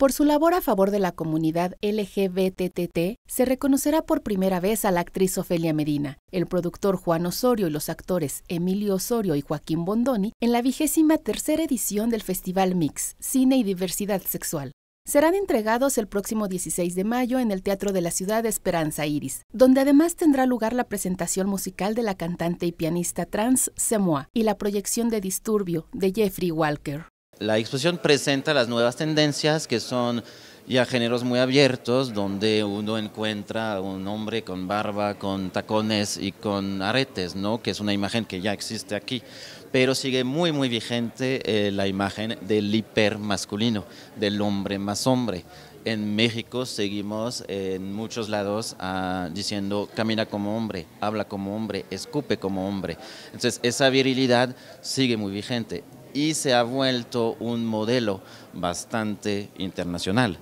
Por su labor a favor de la comunidad LGBTT, se reconocerá por primera vez a la actriz Ofelia Medina, el productor Juan Osorio y los actores Emilio Osorio y Joaquín Bondoni en la vigésima tercera edición del Festival Mix, Cine y Diversidad Sexual. Serán entregados el próximo 16 de mayo en el Teatro de la Ciudad de Esperanza Iris, donde además tendrá lugar la presentación musical de la cantante y pianista trans Semoa y la proyección de Disturbio de Jeffrey Walker. La exposición presenta las nuevas tendencias que son ya géneros muy abiertos, donde uno encuentra un hombre con barba, con tacones y con aretes, ¿no? que es una imagen que ya existe aquí. Pero sigue muy, muy vigente eh, la imagen del hipermasculino, del hombre más hombre. En México seguimos eh, en muchos lados ah, diciendo camina como hombre, habla como hombre, escupe como hombre. Entonces esa virilidad sigue muy vigente y se ha vuelto un modelo bastante internacional.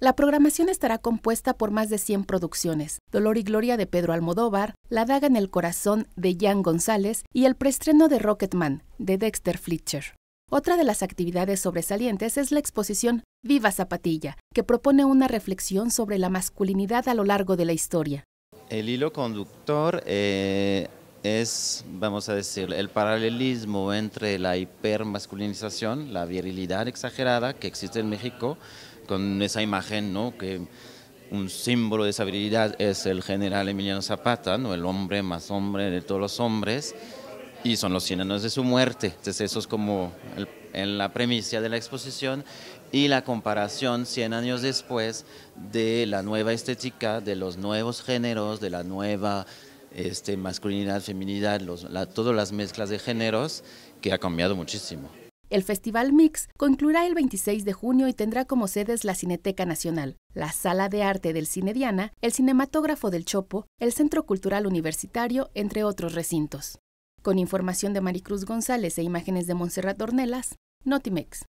La programación estará compuesta por más de 100 producciones, Dolor y Gloria de Pedro Almodóvar, La Daga en el Corazón de Jan González y el preestreno de Rocketman de Dexter Fletcher. Otra de las actividades sobresalientes es la exposición Viva Zapatilla, que propone una reflexión sobre la masculinidad a lo largo de la historia. El hilo conductor eh, es, vamos a decir, el paralelismo entre la hipermasculinización, la virilidad exagerada que existe en México, con esa imagen, ¿no? Que un símbolo de esa virilidad es el general Emiliano Zapata, ¿no? El hombre más hombre de todos los hombres, y son los años de su muerte. Entonces, eso es como en la premisa de la exposición y la comparación 100 años después de la nueva estética, de los nuevos géneros, de la nueva este, masculinidad, feminidad, todas las mezclas de géneros que ha cambiado muchísimo. El Festival Mix concluirá el 26 de junio y tendrá como sedes la Cineteca Nacional, la Sala de Arte del Cine Diana, el Cinematógrafo del Chopo, el Centro Cultural Universitario, entre otros recintos. Con información de Maricruz González e imágenes de Montserrat Tornelas, Notimex.